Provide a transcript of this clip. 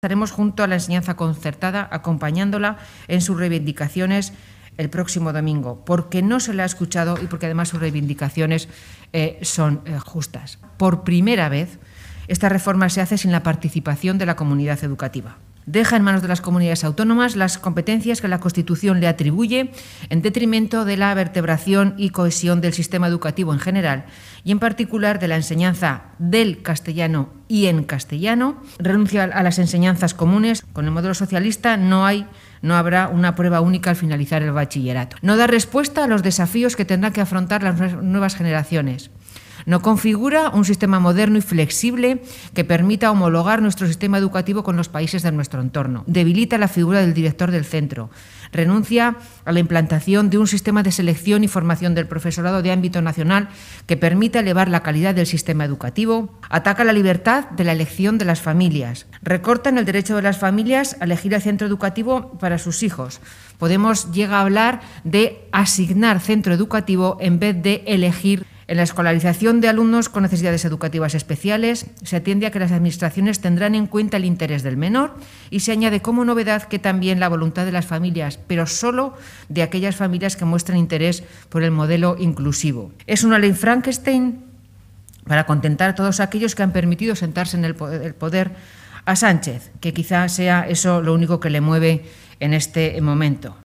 Estaremos junto a la enseñanza concertada, acompañándola en sus reivindicaciones el próximo domingo, porque no se la ha escuchado y porque además sus reivindicaciones eh, son eh, justas. Por primera vez, esta reforma se hace sin la participación de la comunidad educativa deja en manos de las comunidades autónomas las competencias que la Constitución le atribuye en detrimento de la vertebración y cohesión del sistema educativo en general y en particular de la enseñanza del castellano y en castellano, renuncia a las enseñanzas comunes. Con el modelo socialista no hay no habrá una prueba única al finalizar el bachillerato. No da respuesta a los desafíos que tendrá que afrontar las nuevas generaciones. No configura un sistema moderno y flexible que permita homologar nuestro sistema educativo con los países de nuestro entorno. Debilita la figura del director del centro. Renuncia a la implantación de un sistema de selección y formación del profesorado de ámbito nacional que permita elevar la calidad del sistema educativo. Ataca la libertad de la elección de las familias. Recorta el derecho de las familias a elegir el centro educativo para sus hijos. Podemos llegar a hablar de asignar centro educativo en vez de elegir en la escolarización de alumnos con necesidades educativas especiales se atiende a que las administraciones tendrán en cuenta el interés del menor y se añade como novedad que también la voluntad de las familias, pero solo de aquellas familias que muestran interés por el modelo inclusivo. Es una ley Frankenstein para contentar a todos aquellos que han permitido sentarse en el poder a Sánchez, que quizá sea eso lo único que le mueve en este momento.